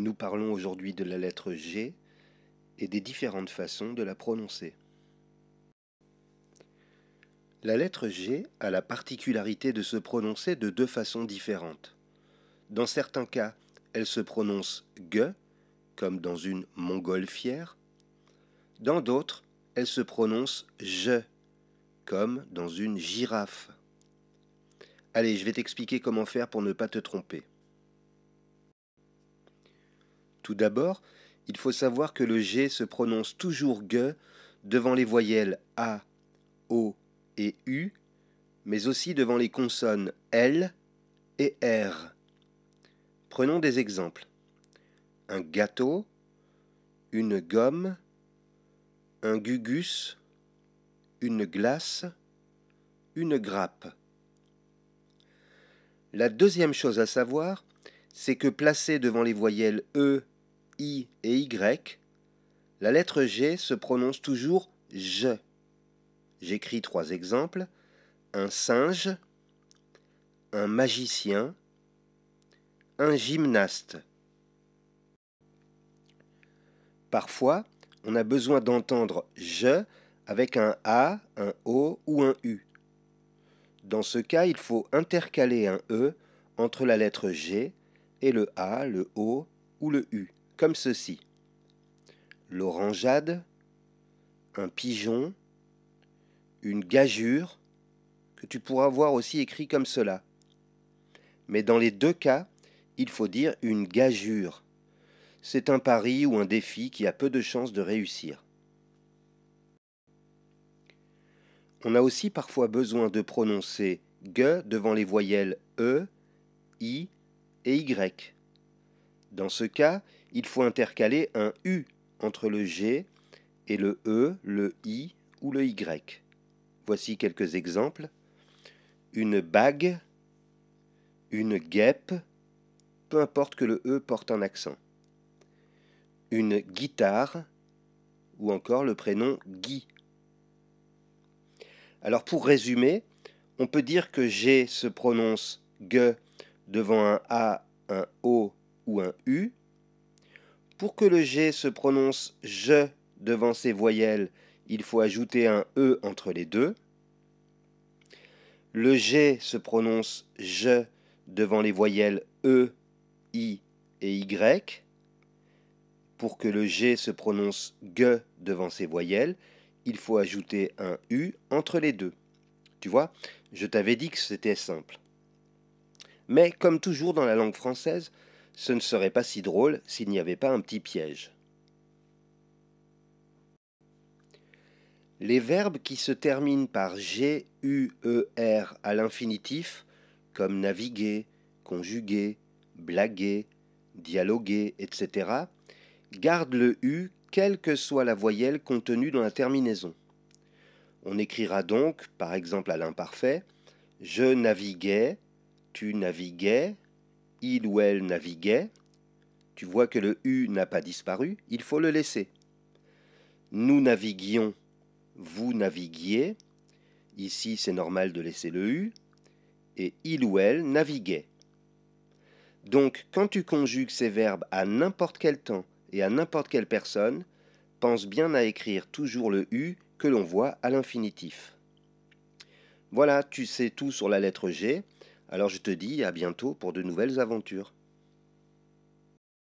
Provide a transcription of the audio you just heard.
Nous parlons aujourd'hui de la lettre G et des différentes façons de la prononcer. La lettre G a la particularité de se prononcer de deux façons différentes. Dans certains cas, elle se prononce G, comme dans une montgolfière. Dans d'autres, elle se prononce Je, comme dans une girafe. Allez, je vais t'expliquer comment faire pour ne pas te tromper. Tout d'abord, il faut savoir que le G se prononce toujours G devant les voyelles A, O et U, mais aussi devant les consonnes L et R. Prenons des exemples. Un gâteau, une gomme, un gugus, une glace, une grappe. La deuxième chose à savoir, c'est que placé devant les voyelles E et Y, la lettre G se prononce toujours je. J'écris trois exemples. Un singe, un magicien, un gymnaste. Parfois, on a besoin d'entendre je avec un A, un O ou un U. Dans ce cas, il faut intercaler un E entre la lettre G et le A, le O ou le U comme ceci. L'orangeade, un pigeon, une gageure, que tu pourras voir aussi écrit comme cela. Mais dans les deux cas, il faut dire une gageure. C'est un pari ou un défi qui a peu de chances de réussir. On a aussi parfois besoin de prononcer g devant les voyelles e, i et y. Dans ce cas, il faut intercaler un U entre le G et le E, le I ou le Y. Voici quelques exemples. Une bague, une guêpe, peu importe que le E porte un accent. Une guitare, ou encore le prénom Guy. Alors pour résumer, on peut dire que G se prononce G devant un A, un O un U. Pour que le G se prononce je devant ses voyelles, il faut ajouter un E entre les deux. Le G se prononce je devant les voyelles E, I et Y. Pour que le G se prononce G devant ses voyelles, il faut ajouter un U entre les deux. Tu vois, je t'avais dit que c'était simple. Mais comme toujours dans la langue française, ce ne serait pas si drôle s'il n'y avait pas un petit piège. Les verbes qui se terminent par G, U, E, R à l'infinitif, comme naviguer, conjuguer, blaguer, dialoguer, etc., gardent le U quelle que soit la voyelle contenue dans la terminaison. On écrira donc, par exemple à l'imparfait, Je naviguais, tu naviguais, il ou elle naviguait, tu vois que le U n'a pas disparu, il faut le laisser. Nous naviguions, vous naviguiez, ici c'est normal de laisser le U, et il ou elle naviguait. Donc quand tu conjugues ces verbes à n'importe quel temps et à n'importe quelle personne, pense bien à écrire toujours le U que l'on voit à l'infinitif. Voilà, tu sais tout sur la lettre G. Alors je te dis à bientôt pour de nouvelles aventures.